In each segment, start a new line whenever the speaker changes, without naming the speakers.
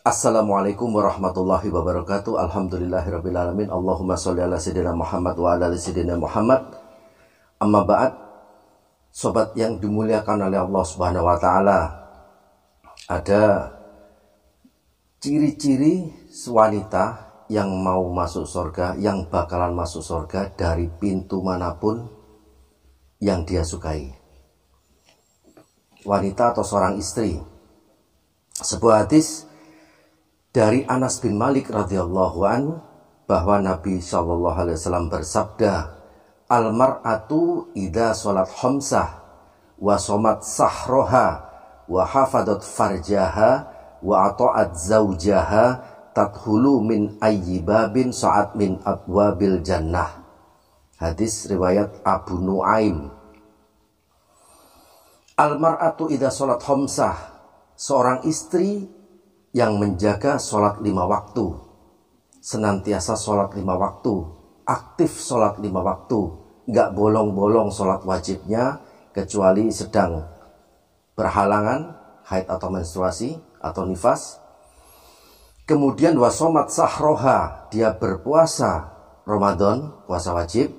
Assalamualaikum warahmatullahi wabarakatuh. Alhamdulillahirrabbilalamin Allahumma sholli ala sidina Muhammad wa ala sidina Muhammad. Amma ba'd. Sobat yang dimuliakan oleh Allah Subhanahu wa taala. Ada ciri-ciri wanita yang mau masuk surga, yang bakalan masuk surga dari pintu manapun yang dia sukai. Wanita atau seorang istri. Sebuah hadis dari Anas bin Malik radhiyallahu anhu bahwa Nabi Shallallahu alaihi wasallam bersabda, "Al mar'atu idza salat khamsah wa somat sahroha wa hafadat farjaha wa ata'at zaujaha tadhulu min ayyibabin sa'at min abwabil jannah." Hadis riwayat Abu Nuaim. Al mar'atu idza salat khamsah, seorang istri yang menjaga sholat lima waktu, senantiasa sholat lima waktu, aktif sholat lima waktu, nggak bolong-bolong sholat wajibnya kecuali sedang berhalangan haid atau menstruasi atau nifas. Kemudian wasomat sahroha, dia berpuasa Ramadan, puasa wajib.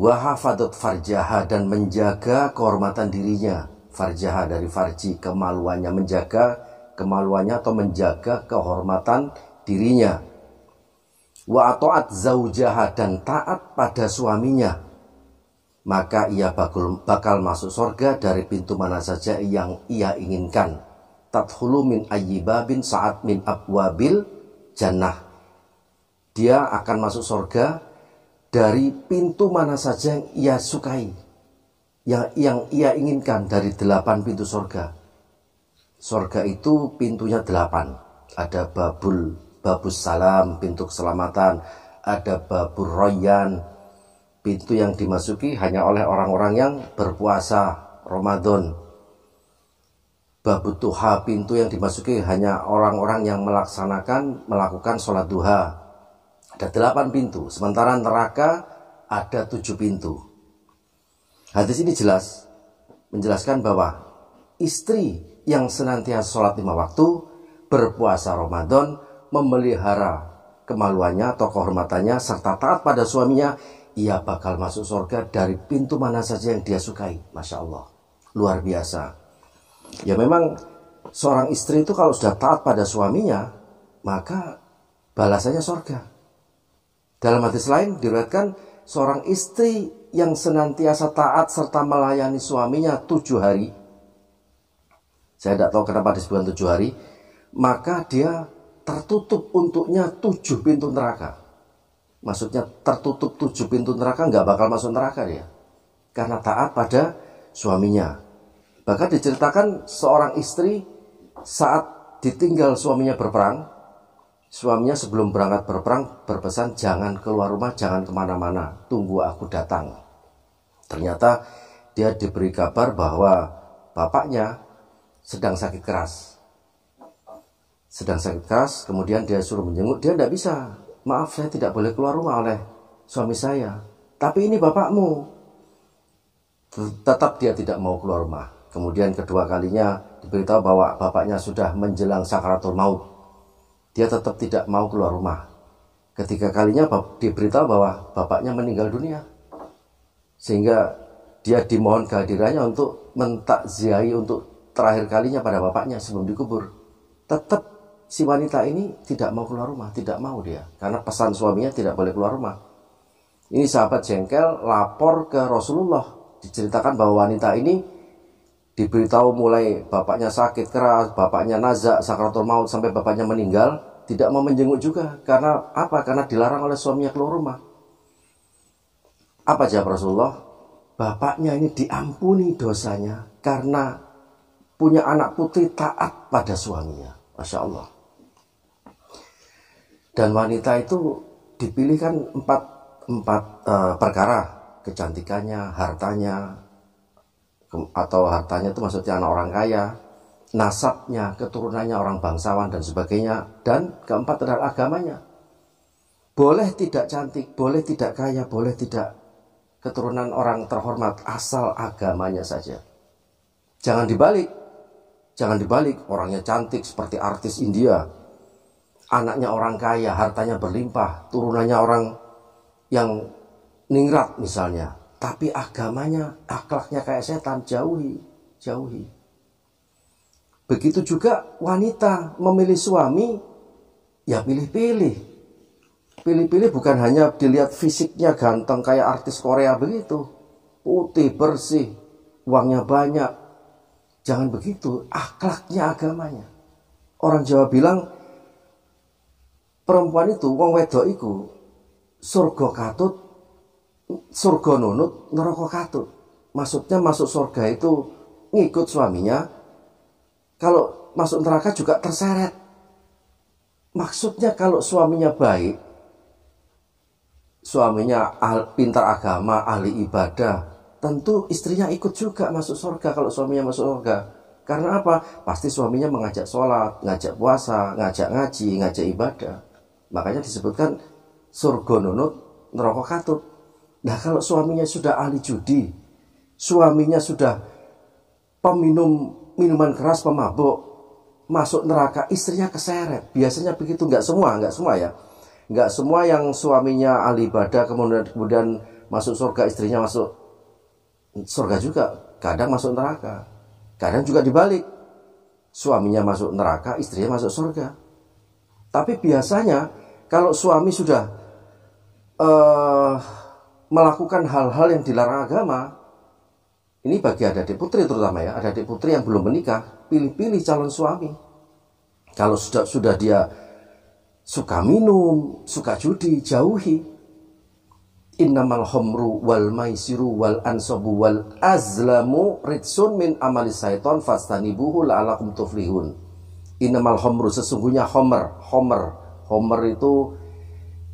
Wahafadat farjaha dan menjaga kehormatan dirinya, farjaha dari farji kemaluannya menjaga kemaluannya atau menjaga kehormatan dirinya wa taat zaujaha dan taat pada suaminya maka ia bakal, bakal masuk surga dari pintu mana saja yang ia inginkan tadkhulu min ayyibabin sa'at min abwabil jannah dia akan masuk surga dari pintu mana saja yang ia sukai yang yang ia inginkan dari delapan pintu sorga. Sorga itu pintunya delapan. Ada babul, babus salam, pintu keselamatan. Ada babur royan, pintu yang dimasuki hanya oleh orang-orang yang berpuasa Ramadan. Babut tuha, pintu yang dimasuki hanya orang-orang yang melaksanakan, melakukan sholat duha. Ada delapan pintu, sementara neraka ada tujuh pintu. Hadis ini jelas menjelaskan bahwa istri yang senantiasa sholat lima waktu, berpuasa Ramadan, memelihara kemaluannya atau kehormatannya, serta taat pada suaminya, ia bakal masuk surga dari pintu mana saja yang dia sukai. Masya Allah. Luar biasa. Ya memang seorang istri itu kalau sudah taat pada suaminya, maka balasannya surga. Dalam hadis lain diriwayatkan seorang istri yang senantiasa taat serta melayani suaminya tujuh hari, saya tidak tahu kenapa disebutkan tujuh hari, maka dia tertutup untuknya tujuh pintu neraka. Maksudnya tertutup tujuh pintu neraka nggak bakal masuk neraka dia. Karena taat pada suaminya. Bahkan diceritakan seorang istri saat ditinggal suaminya berperang, Suaminya sebelum berangkat berperang berpesan jangan keluar rumah, jangan kemana-mana, tunggu aku datang. Ternyata dia diberi kabar bahwa bapaknya sedang sakit keras. Sedang sakit keras, kemudian dia suruh menjenguk, dia tidak bisa. Maaf, saya tidak boleh keluar rumah oleh suami saya. Tapi ini bapakmu. Tetap dia tidak mau keluar rumah. Kemudian kedua kalinya diberitahu bahwa bapaknya sudah menjelang sakaratul maut dia tetap tidak mau keluar rumah. Ketiga kalinya diberitahu bahwa bapaknya meninggal dunia. Sehingga dia dimohon kehadirannya untuk mentakziahi untuk terakhir kalinya pada bapaknya sebelum dikubur. Tetap si wanita ini tidak mau keluar rumah, tidak mau dia. Karena pesan suaminya tidak boleh keluar rumah. Ini sahabat jengkel lapor ke Rasulullah. Diceritakan bahwa wanita ini diberitahu mulai bapaknya sakit keras, bapaknya nazak, sakratul maut sampai bapaknya meninggal, tidak mau menjenguk juga karena apa? Karena dilarang oleh suaminya keluar rumah. Apa jawab Rasulullah? Bapaknya ini diampuni dosanya karena punya anak putri taat pada suaminya. Masya Allah. Dan wanita itu dipilihkan empat, empat uh, perkara. Kecantikannya, hartanya, atau hartanya itu maksudnya anak orang kaya, nasabnya, keturunannya orang bangsawan dan sebagainya, dan keempat adalah agamanya. Boleh tidak cantik, boleh tidak kaya, boleh tidak keturunan orang terhormat, asal agamanya saja. Jangan dibalik, jangan dibalik orangnya cantik seperti artis India, anaknya orang kaya, hartanya berlimpah, turunannya orang yang ningrat misalnya, tapi agamanya, akhlaknya kayak setan, jauhi, jauhi. Begitu juga wanita memilih suami, ya pilih-pilih. Pilih-pilih bukan hanya dilihat fisiknya ganteng kayak artis Korea begitu. Putih, bersih, uangnya banyak. Jangan begitu, akhlaknya agamanya. Orang Jawa bilang, perempuan itu, wong wedok iku, surga katut, surga nunut ngerokok katut maksudnya masuk surga itu ngikut suaminya kalau masuk neraka juga terseret maksudnya kalau suaminya baik suaminya pintar agama ahli ibadah tentu istrinya ikut juga masuk surga kalau suaminya masuk surga karena apa pasti suaminya mengajak sholat ngajak puasa ngajak ngaji ngajak ibadah makanya disebutkan surga nunut neraka katut Nah kalau suaminya sudah ahli judi, suaminya sudah peminum minuman keras pemabuk, masuk neraka, istrinya keseret. Biasanya begitu, nggak semua, nggak semua ya. Nggak semua yang suaminya ahli ibadah kemudian, kemudian masuk surga, istrinya masuk surga juga. Kadang masuk neraka, kadang juga dibalik. Suaminya masuk neraka, istrinya masuk surga. Tapi biasanya kalau suami sudah uh, melakukan hal-hal yang dilarang agama, ini bagi adik-adik putri terutama ya, adik-adik putri yang belum menikah, pilih-pilih calon suami. Kalau sudah sudah dia suka minum, suka judi, jauhi. Innamal homru wal maisiru wal ansobu wal azlamu ritsun min amali syaiton fastanibuhu la'alakum tuflihun. Innamal homru sesungguhnya homer, homer. Homer itu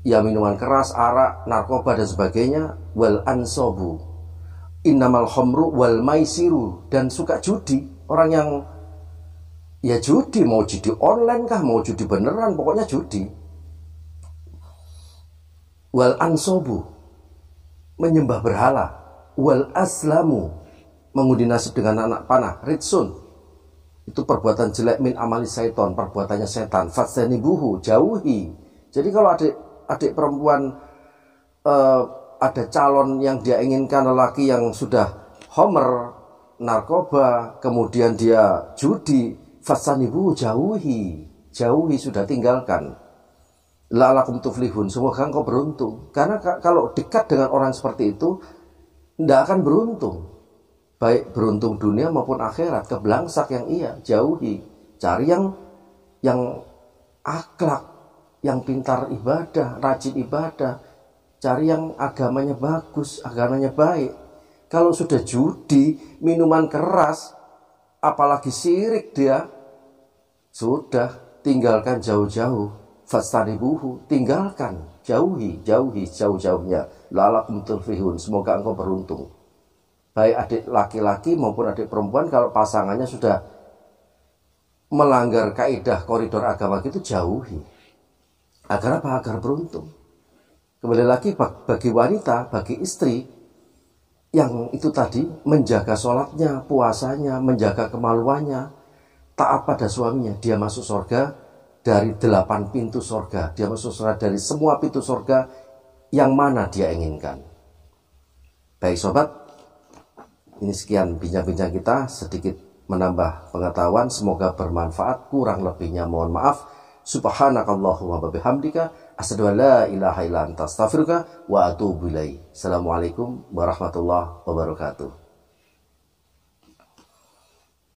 ya minuman keras, arak, narkoba dan sebagainya, wal ansobu, innamal khomru wal maisiru, dan suka judi, orang yang ya judi, mau judi online kah, mau judi beneran, pokoknya judi. Wal ansobu, menyembah berhala, wal aslamu, mengundi nasib dengan anak panah, ritsun, itu perbuatan jelek min amali setan perbuatannya setan fatsani buhu jauhi jadi kalau ada adik perempuan eh, ada calon yang dia inginkan lelaki yang sudah homer, narkoba, kemudian dia judi, fasanibu jauhi, jauhi sudah tinggalkan. lihun tuflihun, semoga engkau beruntung. Karena kalau dekat dengan orang seperti itu, tidak akan beruntung. Baik beruntung dunia maupun akhirat, kebelangsak yang ia jauhi. Cari yang yang akhlak, yang pintar ibadah, rajin ibadah, cari yang agamanya bagus, agamanya baik. Kalau sudah judi, minuman keras, apalagi sirik dia, sudah tinggalkan jauh-jauh. buhu, tinggalkan, jauhi, jauhi, jauh-jauhnya. Lalakum turfihun, semoga engkau beruntung. Baik adik laki-laki maupun adik perempuan kalau pasangannya sudah melanggar kaidah koridor agama itu jauhi Agar apa? Agar beruntung. Kembali lagi bagi wanita, bagi istri yang itu tadi menjaga sholatnya, puasanya, menjaga kemaluannya, taat pada suaminya, dia masuk surga dari delapan pintu surga, dia masuk surga dari semua pintu surga yang mana dia inginkan. Baik sobat, ini sekian bincang-bincang kita sedikit menambah pengetahuan, semoga bermanfaat, kurang lebihnya mohon maaf subhanakallahumma wa bihamdika asyhadu an la ilaha illa anta astaghfiruka wa atuubu ilaik. Assalamualaikum warahmatullahi wabarakatuh.